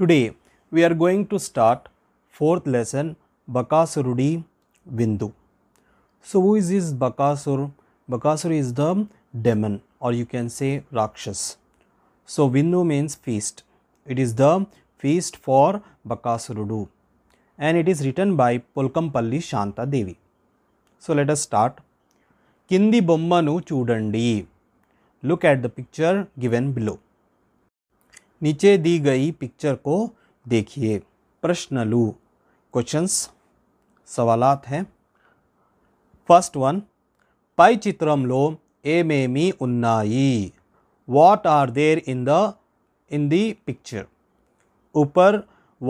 Today we are going to start fourth lesson Bakasurudi Vindu. So who is this Bakasur? Bakasur is the demon or you can say Rakshas. So Vindu means feast. It is the feast for Bakasurudu and it is written by Polkampalli Shanta Devi. So let us start. Kindi Bommanu Chudandi. Look at the picture given below. नीचे दी गई picture को देखिए प्रश्न लू questions सवालात हैं first one pi पै चित्रमलो ఏమేమి उन्नाई what are there in the in the picture ऊपर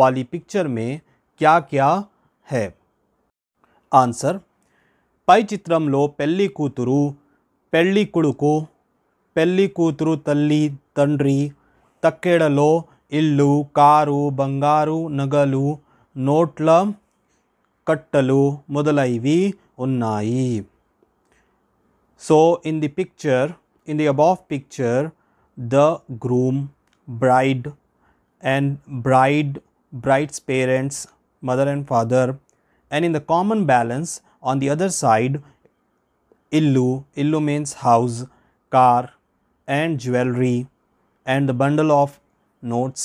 वाली पिक्चर में क्या क्या है आंसर पाई चित्रम लो पेली कूतरू पेली కొడుకు पेली कूतरू तल्ली तंड्री తక్కెడలో ఇల్లు కారు బంగారు నగలు నోట్ల కట్టలు మొదలైవి ఉన్నాయి So in the picture, in the above picture the groom bride and bride bride's parents mother and father and in the common balance on the other side illu illu means house car and jewelry and the bundle of notes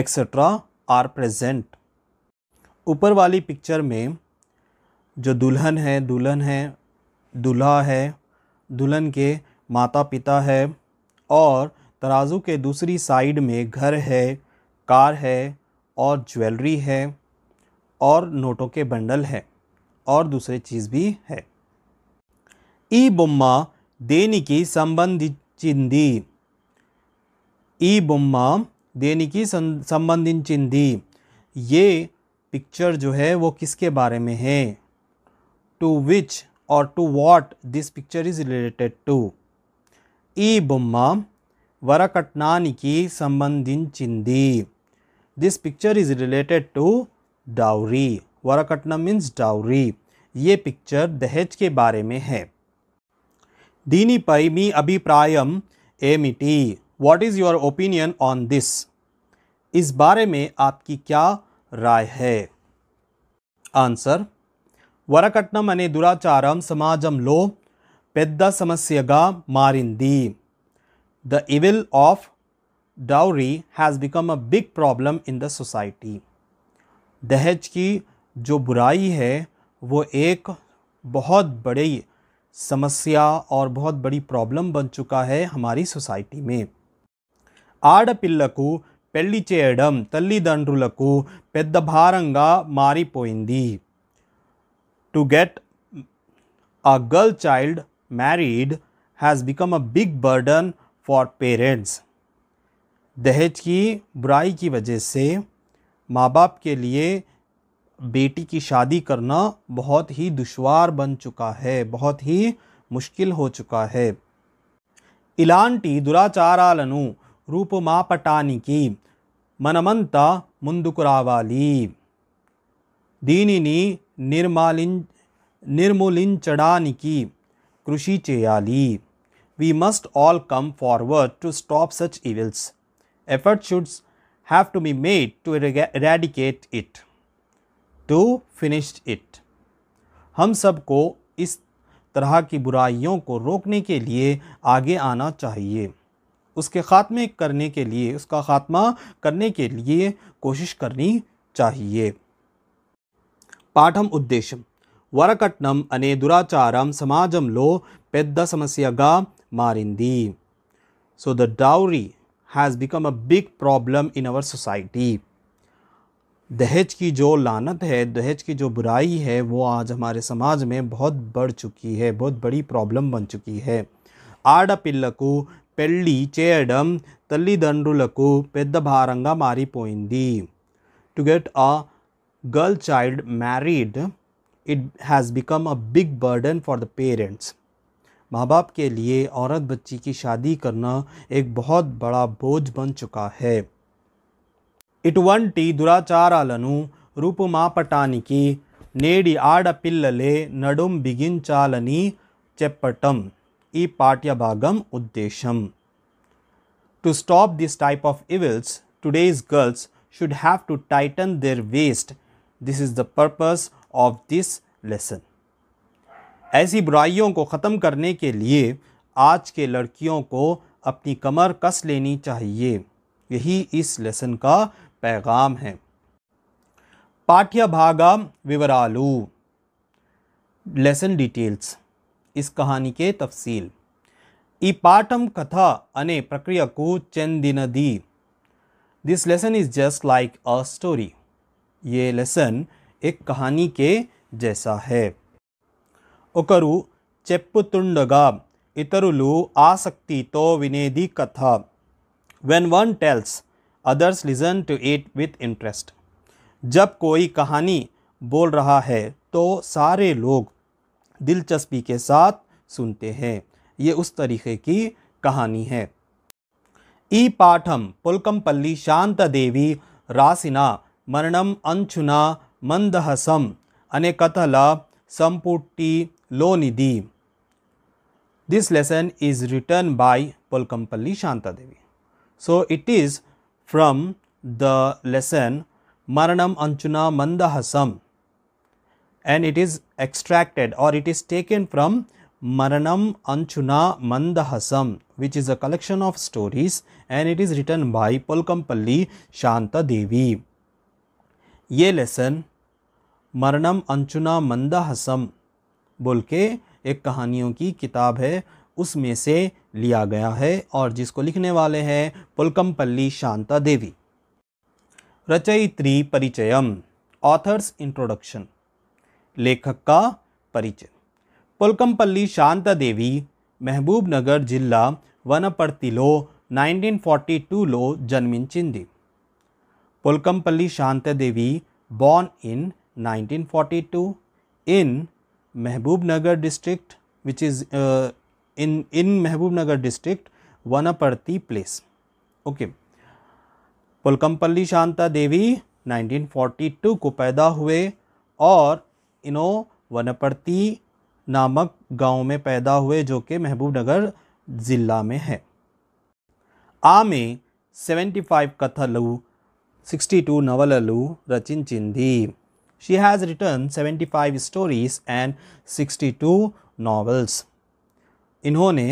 etc. are present. ऊपर वाली picture में जो दुल्हन है दुल्हन है दूल्हा है दुल्हन के माता पिता है और तराजू के दूसरी साइड में घर है कार है और ज्वेलरी है और नोटों के बंडल है और दूसरी चीज़ भी है ई बोम्मा देनी की संबंधित चिंदी ఈ की संबंधी సంబంధించింది ये पिक्चर जो है वो किसके बारे में है टू विच और to what this picture is related to ఈ की వరకట్నానికి चिंदी this picture is related to dowry वरकटना मीन्स डाउरी ये पिक्चर दहेज के बारे में है दीनी पैमी अभिप्रायम एमिटी वॉट इज़ योर ओपिनियन ऑन दिस इस बारे में आपकी क्या राय है आंसर ఆన్సర్ अने అనే దురాచారం लो పెద్ద సమస్యగా मारिंदी the evil of dowry has become a big problem in the society दहेज की जो बुराई है वो एक बहुत बड़ी समस्या और बहुत बड़ी प्रॉब्लम बन चुका है हमारी सोसाइटी में आड़पिक పెళ్లి చేయడం తల్లిదండ్రులకు పెద్ద భారంగా మారిపోయింది to get a has become a big burden for parents दहेज की बुराई की वजह से माँ बाप के लिए बेटी की शादी करना बहुत ही दुशवार बन चुका है बहुत ही मुश्किल हो चुका है इलांटी दुराचारालनु రూపుమా పటానికి మనమంతా ముందుకు రావాలి దీనిని నిర్మాలిం నిర్మూలించడానికి కృషి చేయాలి we must all come forward to stop such evils. Efforts should have to be made to eradicate it, to finish it. हम सबको इस तरह की बुराइयों को रोकने के लिए आगे आना चाहिए उसके ख़ात्मे करने के लिए उसका ख़ात्मा करने के लिए कोशिश करनी चाहिए पाठम उद्देश्य वरकटनम अने दुराचारम समाजम लो పెద్ద సమస్యగా मारिंदी so the dowry has become a big problem in our society दहेज की जो लानत है दहेज की जो बुराई है वो आज हमारे समाज में बहुत बढ़ चुकी है बहुत बड़ी प्रॉब्लम बन चुकी है आड़ पिल्ल को चेयड़ तलद्रुक भारत मारी get a girl child married it has become a big burden for the parents माँ बाप के लिए औरत बच्ची की शादी करना एक बहुत बड़ा बोझ बन चुका है इट वन टी दुराचार रूपमा पटाने की नेड़ी आड़ पिल्ले नडुम बिगिन चालनी चेपटम ఈ పాఠ్య భాగం ఉద్దేశం to stop this type of evils today's girls should have to tighten their waist this is the purpose of this lesson ऐसी बुराइयों को ख़त्म करने के लिए आज के लड़कियों को अपनी कमर कस लेनी चाहिए यही इस लेसन का पैगाम है पाठ्य भागम विवरालू लेसन डिटेल्स इस कहानी કહાની કે તફસીલ ઈ પાઠમ કથા અને પ્રક્રિયાકુ the this lesson is just like a story ये लेसन एक कहानी के जैसा है उकरु ఒకరు చెప్పుతుండగా ఇతరులు ఆసక్తితో వినేది कथा when one tells others listen to it with interest जब कोई कहानी बोल रहा है तो सारे लोग दिलचस्पी के साथ सुनते हैं ये उस तरीके की कहानी है ई पाठम पुलकमपल्ली शांत देवी रासिना मरणम अंशुना मंदहसम अने कथल लो निधि this lesson is written by Polkampalli Shanta Devi so it is from the lesson Maranam Anchuna Mandahasam and it is extracted or it is taken from Maranam Anchuna Mandahasam, which is a collection of stories and it is written by Polkampalli Shanta Devi. ये lesson Maranam Anchuna Mandahasam बोल के एक कहानियों की किताब है उसमें से लिया गया है और जिसको लिखने वाले हैं पुलकमपल्ली शांता देवी रचयित्री परिचयम ऑथर्स इंट्रोडक्शन लेखक का परिचय पुलकमपल्ली शांता देवी महबूब नगर जिला वनपर्तिलो 1942 लो जन्मिंचिंदी पुलकमपल्ली शांता देवी born in 1942 in Mahbubnagar district which is in in Mahbubnagar district Wanaparthy place okay Polkampalli Shanta Devi 1942 को पैदा हुए और इनो वनपर्ति नामक गांव में पैदा हुए जो कि महबूब नगर ज़िला में है आ में सेवेंटी फाइव कथा लू सिक्सटी टू लू रचिन चिंदी she has written seventy five stories and sixty two novels इन्होंने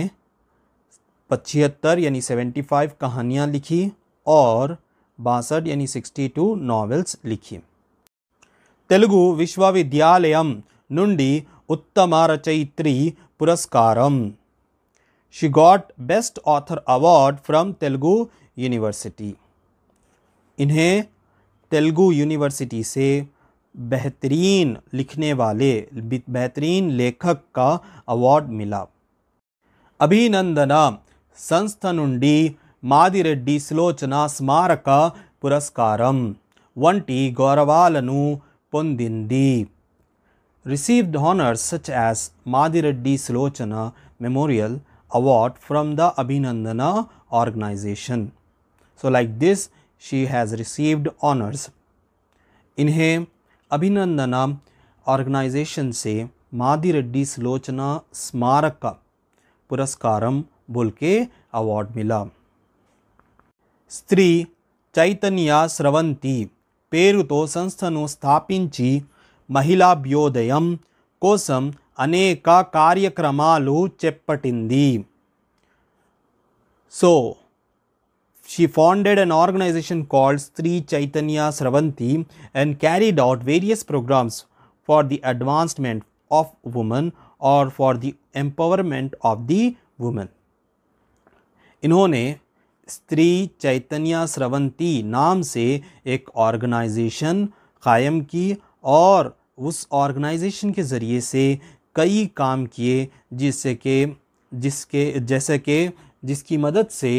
पचहत्तर यानी सेवेंटी फाइव कहानियाँ लिखी और बासठ यानी सिक्सटी टू नावल्स लिखी तेलुगु विश्वविद्यालय नीं उत्तम रचयित्री पुरस्कार she got best author award from Telugu university इन्हें तेलुगु यूनिवर्सिटी से बेहतरीन लिखने वाले बेहतरीन लेखक का अवार्ड मिला अभिनंदना संस्था नुंडी मादिरे सुलोचना स्मारक पुरस्कार वंटी गौरवालनु Pondindi received honors such as Madireddy Silochana Memorial Award from the Abhinandana organization. So, like this, she has received honors. इन्हें अभिनंदना ऑर्गेनाइजेशन से मादी रेड्डी सुलोचना स्मारक का पुरस्कारम बोल के अवार्ड मिला स्त्री चैतन्या स्रवंती పేరుతో సంస్థను స్థాపించి మహిళాభ్యోదయం కోసం అనేక కార్యక్రమాలు చెప్పటింది so she founded an organisation called Stree Chaitanya Sravanthi and carried out various programmes for the advancement of women or for the empowerment of the women ఇన్హోనే स्त्री चैतन्य स्रवंती नाम से एक ऑर्गेनाइजेशन कायम की और उस ऑर्गेनाइजेशन के ज़रिए से कई काम किए जिससे कि जिसके जैसे कि जिसकी मदद से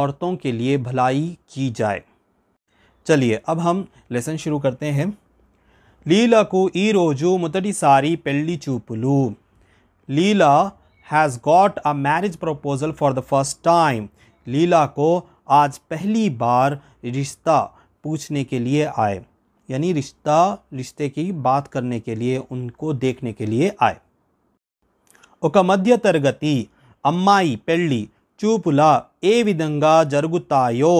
औरतों के लिए भलाई की जाए चलिए अब हम लेसन शुरू करते हैं लीला को ई रोजु पेली चूप लू Leela has got a marriage proposal for the first time Leela को आज पहली बार रिश्ता पूछने के लिए आए यानी रिश्ता रिश्ते की बात करने के लिए उनको देखने के लिए आए ఒక మధ్య తరగతి అమ్మాయి పెళ్ళి చూపుల ఏ విధంగా జరుగుతాయో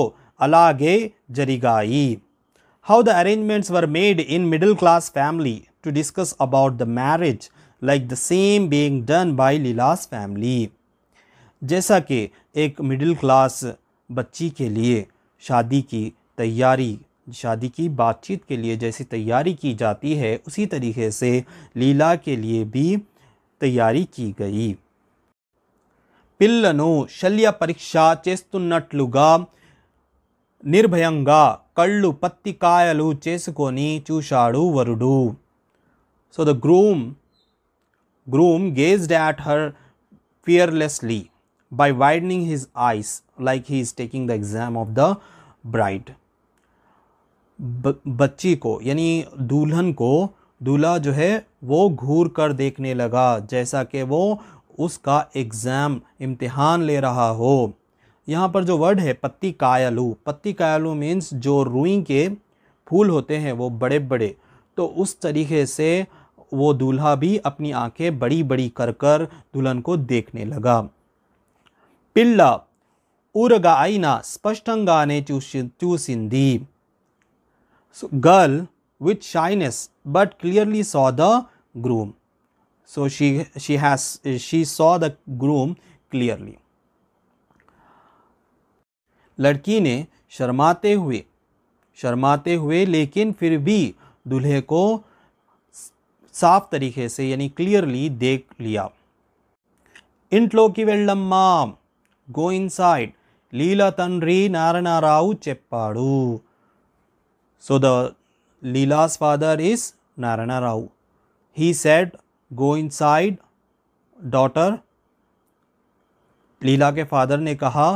అలాగే జరిగాయి how the arrangements were made in middle class family to discuss about the marriage like the same being done by Leela's family जैसा कि एक मिडिल क्लास बच्ची के लिए शादी की तैयारी शादी की बातचीत के लिए जैसी तैयारी की जाती है उसी तरीके से लीला के लिए भी तैयारी की गई पिल्लनु शल्य परीक्षा चेस्तुन्नट्लुगा निर्भयंगा कल्लु पत्तिकायलु चेसुकोनी चूशाडु वरुडु so the groom groom gazed at her fearlessly by widening his eyes like he is taking the exam of the bride बच्ची को यानी दुल्हन को दूल्हा जो है वो घूर कर देखने लगा जैसा कि वो उसका एग्ज़ाम इम्तिहान ले रहा हो यहाँ पर जो वर्ड है पत्ती कायालू पत्ती कायालू मीन्स जो रुई के फूल होते हैं वो बड़े बड़े तो उस तरीके से वो दूल्हा भी अपनी आंखें बड़ी बड़ी कर कर दुल्हन को देखने लगा पि ऊर आईना स्पष्ट चूसी चूसी so girl with shine but clearly saw the groom so she she has she saw the groom clearly लड़की ने शर्माते हुए शर्माते हुए लेकिन फिर भी दूल्हे को साफ तरीके से यानी क्लियरली देख लिया इंटलो की वेल्लम्मा గో ఇన్సైడ్ లీల తండ్రి నారాయణరావు చెప్పాడు so the Leela's father is Narayanarao he said go inside daughter Leela के फादर ने कहा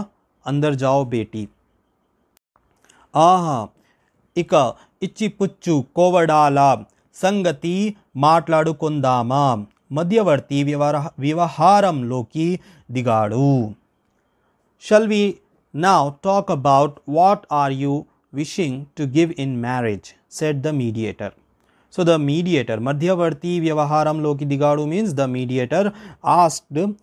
अंदर जाओ बेटी आह ఇక ఇచ్చిపుచ్చు కోవడాల సంగతి మాట్లాడుకుందామా మధ్యవర్తి వ్యవహారంలోకి దిగాడు Shall we now talk about what are you wishing to give in marriage, said the mediator. So the mediator, Madhyavarti Vyavaharam Loki Digadu means the mediator asked the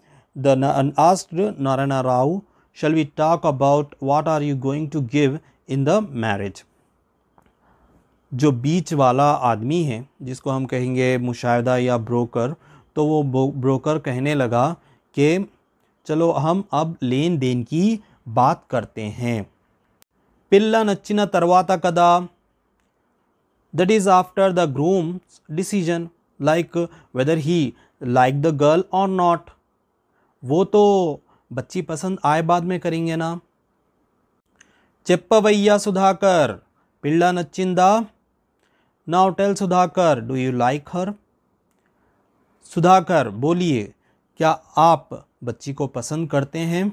asked Narana Rao, shall we talk about what are you going to give in the marriage? जो बीच वाला आदमी है जिसको हम कहेंगे मुशाहिदा या broker तो वो ब्रोकर कहने लगा कि चलो हम अब लेन देन की बात करते हैं पिल्ला నచ్చిన तरवाता कदा that is after the groom decision like whether he like the girl और नॉट वो तो बच्ची पसंद आए बाद में करेंगे ना चेप्पवैया सुधाकर पिल्ला नच्चिंदा now tell Sudhakar do you like her Sudhakar बोलिए क्या आप बच्ची को पसंद करते हैं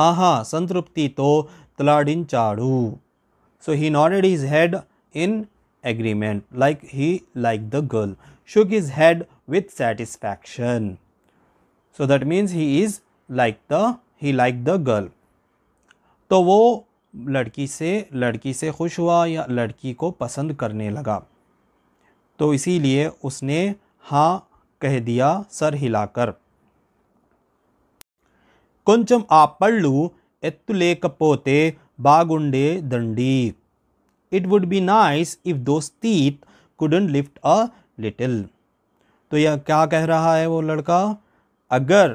आहा संतृप्ति तो तलाडिन चाड़ू so he nodded his head in agreement like he like the girl shook his head with satisfaction so that means he is like the he like the girl तो वो लड़की से लड़की से खुश हुआ या लड़की को पसंद करने लगा तो इसीलिए उसने हाँ कह दिया सर हिलाकर कुंचम ఆ పళ్ళు ఎత్తులేకపోతే బాగుండే దండి it would be nice if those teeth couldn't lift a little तो यह क्या कह रहा है वो लड़का अगर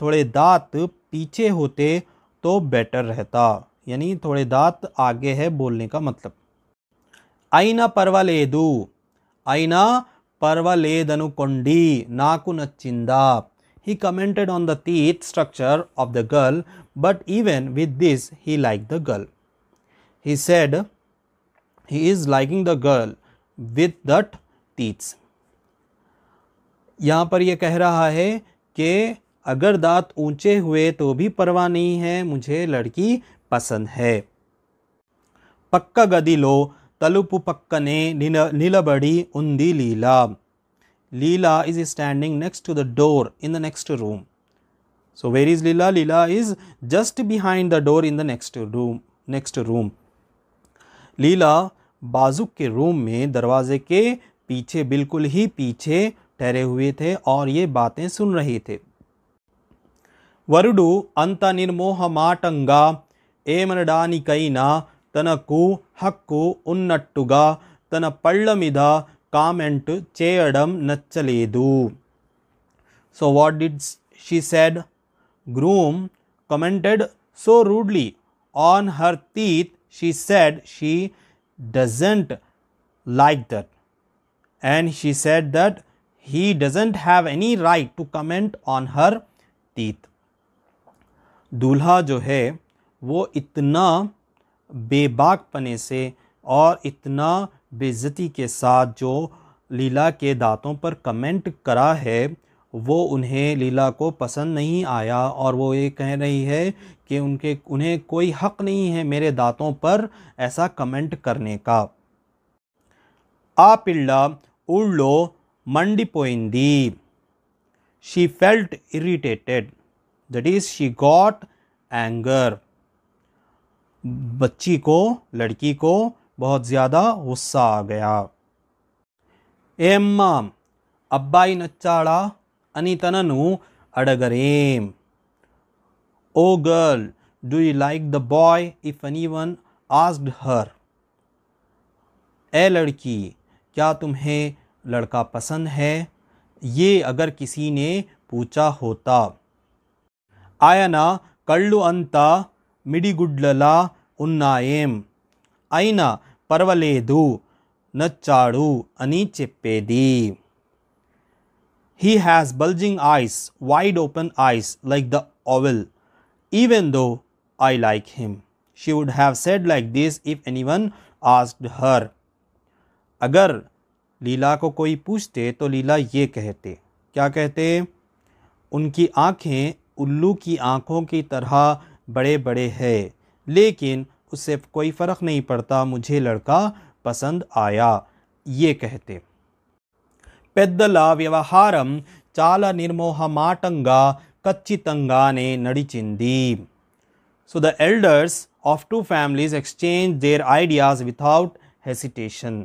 थोड़े दांत पीछे होते तो बेटर रहता यानी थोड़े दांत आगे है बोलने का मतलब आईना परवा ले दू आईना Parvaledanukondi Nakunachinda. He commented on the teeth structure of the girl, but even with this, he liked the girl. He said, He is liking the girl with that teeth. यहाँ पर यह कह रहा है कि अगर दांत ऊंचे हुए तो भी परवाह नहीं है मुझे लड़की पसंद है पक्का गदी लो తలుపు పక్కనే నిల నిలబడి Leela Leela is standing next to the door in the next room so where is Leela Leela is just behind the door in the next room next room Leela बाजुक के रूम में दरवाजे के पीछे बिल्कुल ही पीछे ठहरे हुए थे और ये बातें सुन रहे थे वरुडु अंत निर्मोह माटंगा ना தனக்கு ஹக்கு உன்னట్టుగా తన పళ్ళ మీద కామెంట్ చేయడం నచ్చలేదు so what did she said groom commented so rudely on her teeth she said she doesn't like that and she said that he doesn't have any right to comment on her teeth दूल्हा जो है वो इतना बेबाक पने से और इतना बेज़ती के साथ जो लीला के दांतों पर कमेंट करा है वो उन्हें लीला को पसंद नहीं आया और वो ये कह रही है कि उनके उन्हें कोई हक़ नहीं है मेरे दांतों पर ऐसा कमेंट करने का आ पिल्ला लो मंडी पोइंदी she felt irritated that is she got anger बच्ची को लड़की को बहुत ज़्यादा गुस्सा आ गया एम्माम ಅಬ್ಬಾಯಿ ನಚ್ಚಾಳ ಅನಿತನನು अडगरेम ओ girl do you like the boy if anyone asked her ए लड़की क्या तुम्हें लड़का पसंद है ये अगर किसी ने पूछा होता आयना कल्लू अंता మిడిగుడ్లలా ఉన్నాయేం అయినా పర్వాలేదు నచ్చాడు అని చెప్పేది He has bulging eyes, wide open eyes like the owl, even though I like him. She would have said like this if anyone asked her. अगर लीला को कोई पूछते तो लीला ये कहते क्या कहते उनकी आँखें उल्लू की आँखों की तरह बड़े बड़े है लेकिन उससे कोई फ़र्क नहीं पड़ता मुझे लड़का पसंद आया ये कहते माटंगा कच्ची तंगा ने नड़ी चिंदी so the elders of two families exchange their ideas without hesitation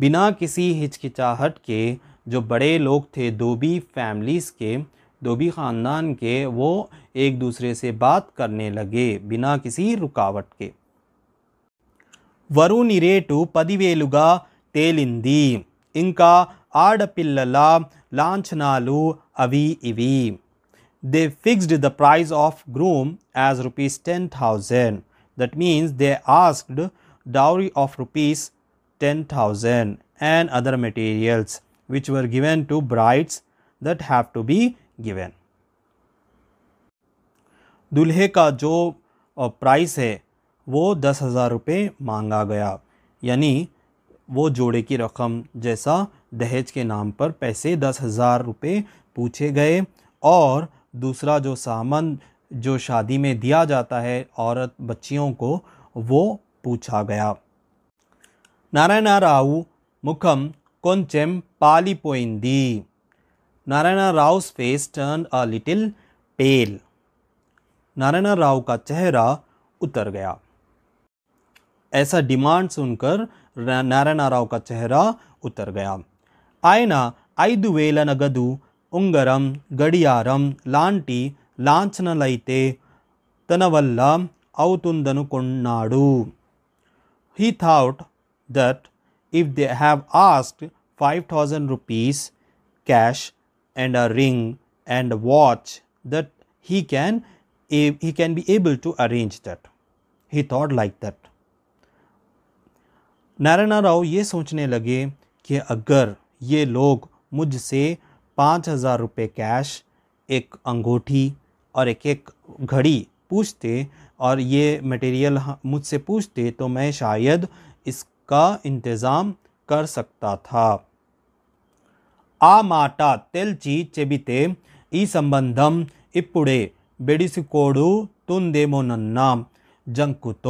बिना किसी हिचकिचाहट के जो बड़े लोग थे भी फैमिलीज़ के धोबी ख़ानदान के वो एक दूसरे से बात करने लगे बिना किसी रुकावट के वरुण रेटु पदिवेगा तेलिंदी आड़ आड़पिल्लला लाछनालू अवी इवी they fixed the price of groom as rupees ten thousand that means they asked dowry of rupees ten thousand and other materials which were given to brides that have to be given दूल्हे का जो price है वो दस हज़ार रुपये मांगा गया यानी वो जोड़े की रकम जैसा दहेज के नाम पर पैसे दस हज़ार रुपये पूछे गए और दूसरा जो सामान जो शादी में दिया जाता है औरत बच्चियों को वो पूछा गया नारायण राव मुखम पाली पोइंदी Narana Rao's face turned a little pale. Narana Rao ka chehra utar gaya. Aisa demand sunkar Narayana Rao ka chehra utar gaya. Aina aidu vela nagadu ungaram gadiyaram lanti lanchana laite tanavalla avutundanu konnadu. He thought that if they have asked 5000 rupees cash and a ring and a watch that he can he can be able to arrange that he thought like that Narayana Rao ये सोचने लगे कि अगर ये लोग मुझसे पाँच हज़ार रुपये कैश एक अंगूठी और एक एक घड़ी पूछते और ये मटेरियल मुझसे पूछते तो मैं शायद इसका इंतज़ाम कर सकता था आमाट तेलचि चबिते संबंधम इपड़े बेड़कोड़ेमोन जंकुत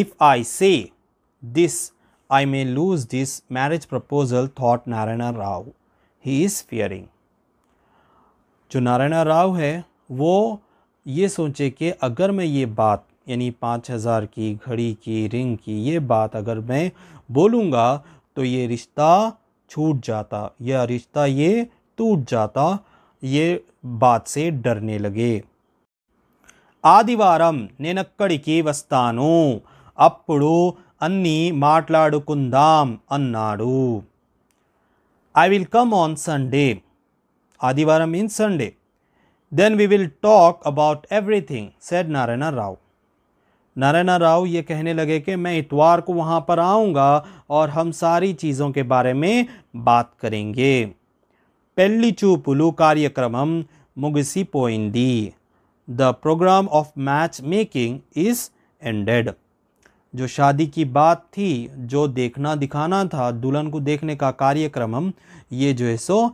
if I say this I may lose this marriage proposal thought Narayana Rao he is fearing जो नारायण राव है वो ये सोचे कि अगर मैं ये बात यानी पाँच हज़ार की घड़ी की रिंग की ये बात अगर मैं बोलूँगा तो ये रिश्ता छूट जाता यह रिश्ता ये टूट जाता ये बात से डरने लगे ఆదివారం నేనక్కడికి వస్తాను అప్పుడు అన్నీ మాట్లాడుకుందాం అన్నాడు I will come on Sunday ఆదివారం means Sunday then we will talk about everything said Narayana Rao Narayana Rao ये कहने लगे कि मैं इतवार को वहाँ पर आऊँगा और हम सारी चीज़ों के बारे में बात करेंगे चू चूपुलु कार्यक्रम मुगसी पोइंदी the programme of match making is ended जो शादी की बात थी जो देखना दिखाना था दुल्हन को देखने का कार्यक्रम ये जो है सो